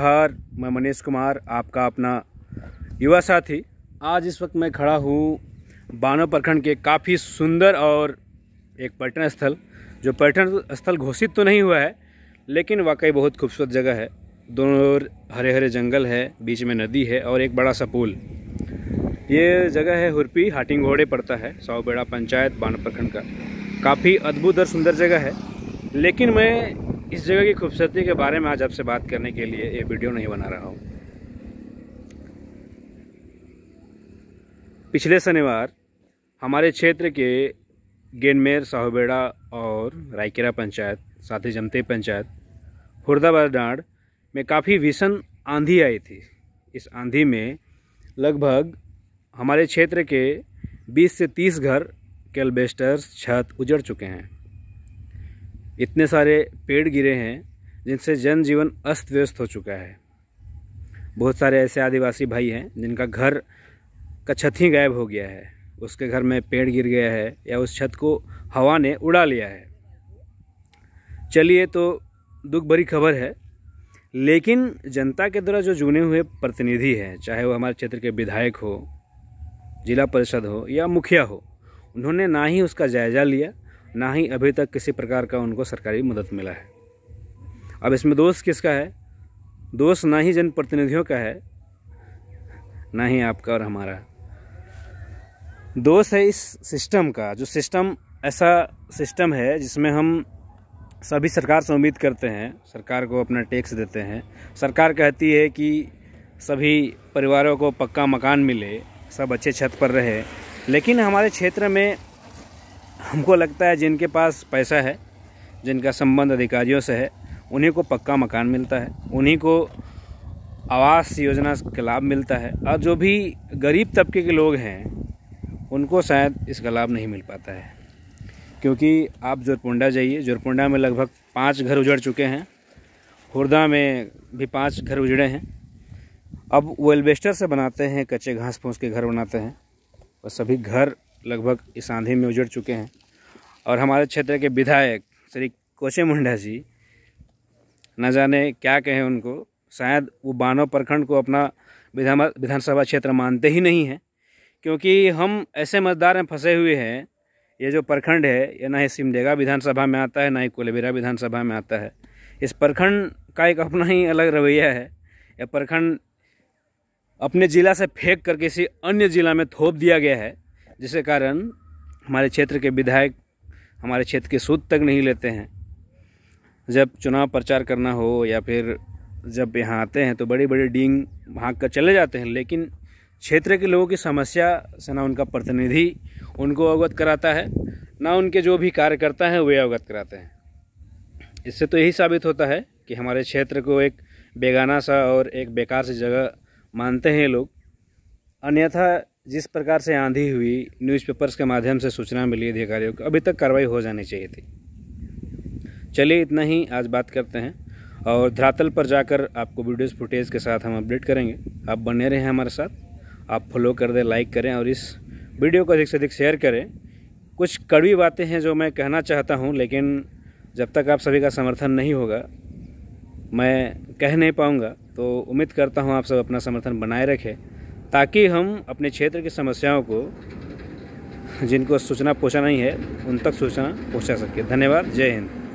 हर मैं मनीष कुमार आपका अपना युवा साथी आज इस वक्त मैं खड़ा हूँ बानो प्रखंड के काफ़ी सुंदर और एक पर्यटन स्थल जो पर्यटन स्थल घोषित तो नहीं हुआ है लेकिन वाकई बहुत खूबसूरत जगह है दोनों ओर हरे हरे जंगल है बीच में नदी है और एक बड़ा सा पुल ये जगह है हुरपी हाटिंग घोड़े पड़ता है सौबेड़ा पंचायत बानो प्रखंड का काफ़ी अद्भुत और सुंदर जगह है लेकिन मैं इस जगह की खूबसूरती के बारे में आज आपसे बात करने के लिए ये वीडियो नहीं बना रहा हूँ पिछले शनिवार हमारे क्षेत्र के गेनमेर साहुबेड़ा और रायकेरा पंचायत साथ ही जमते पंचायत हुरदाबाद डांड में काफ़ी भीषण आंधी आई थी इस आंधी में लगभग हमारे क्षेत्र के 20 से 30 घर कैलबेस्टर्स छत उजड़ चुके हैं इतने सारे पेड़ गिरे हैं जिनसे जनजीवन अस्त व्यस्त हो चुका है बहुत सारे ऐसे आदिवासी भाई हैं जिनका घर का छत ही गायब हो गया है उसके घर में पेड़ गिर गया है या उस छत को हवा ने उड़ा लिया है चलिए तो दुख भरी खबर है लेकिन जनता के द्वारा जो जुने हुए प्रतिनिधि हैं चाहे वो हमारे क्षेत्र के विधायक हो जिला परिषद हो या मुखिया हो उन्होंने ना ही उसका जायज़ा लिया ना ही अभी तक किसी प्रकार का उनको सरकारी मदद मिला है अब इसमें दोष किसका है दोष ना ही जनप्रतिनिधियों का है ना ही आपका और हमारा दोष है इस सिस्टम का जो सिस्टम ऐसा सिस्टम है जिसमें हम सभी सरकार से उम्मीद करते हैं सरकार को अपना टैक्स देते हैं सरकार कहती है कि सभी परिवारों को पक्का मकान मिले सब अच्छे छत पर रहे लेकिन हमारे क्षेत्र में हमको लगता है जिनके पास पैसा है जिनका संबंध अधिकारियों से है उन्हीं को पक्का मकान मिलता है उन्हीं को आवास योजना का लाभ मिलता है और जो भी गरीब तबके के लोग हैं उनको शायद इसका लाभ नहीं मिल पाता है क्योंकि आप जोरपुंडा जाइए जोरपुंडा में लगभग पाँच घर उजड़ चुके हैं हुरदा में भी पाँच घर उजड़े हैं अब वो एल्बेस्टर से बनाते हैं कच्चे घास फूस के घर बनाते हैं और सभी घर लगभग इस आंधी में उजड़ चुके हैं और हमारे क्षेत्र के विधायक श्री कोचे मुंडा जी न जाने क्या कहें उनको शायद वो बानव प्रखंड को अपना विधान विधानसभा क्षेत्र मानते ही नहीं हैं क्योंकि हम ऐसे मतदार में फंसे हुए हैं ये जो प्रखंड है ये ना ही सिमडेगा विधानसभा में आता है ना ही कोलेबेरा विधानसभा में आता है इस प्रखंड का एक अपना ही अलग रवैया है यह प्रखंड अपने ज़िला से फेंक कर किसी अन्य ज़िला में थोप दिया गया है जिसके कारण हमारे क्षेत्र के विधायक हमारे क्षेत्र के सूद तक नहीं लेते हैं जब चुनाव प्रचार करना हो या फिर जब यहाँ आते हैं तो बड़े बड़े डींग भाग कर चले जाते हैं लेकिन क्षेत्र के लोगों की समस्या से ना उनका प्रतिनिधि उनको अवगत कराता है ना उनके जो भी कार्यकर्ता हैं वे अवगत कराते हैं इससे तो यही साबित होता है कि हमारे क्षेत्र को एक बेगाना सा और एक बेकार सी जगह मानते हैं लोग अन्यथा जिस प्रकार से आंधी हुई न्यूज़पेपर्स के माध्यम से सूचना मिली अधिकारियों को अभी तक कार्रवाई हो जानी चाहिए थी चलिए इतना ही आज बात करते हैं और धरातल पर जाकर आपको वीडियोस फुटेज के साथ हम अपडेट करेंगे आप बने रहें हमारे साथ आप फॉलो कर दें लाइक करें और इस वीडियो को अधिक से अधिक शेयर करें कुछ कड़वी बातें हैं जो मैं कहना चाहता हूँ लेकिन जब तक आप सभी का समर्थन नहीं होगा मैं कह नहीं पाऊँगा तो उम्मीद करता हूँ आप सब अपना समर्थन बनाए रखें ताकि हम अपने क्षेत्र की समस्याओं को जिनको सूचना पहुँचाना ही है उन तक सूचना पहुँचा सके धन्यवाद जय हिंद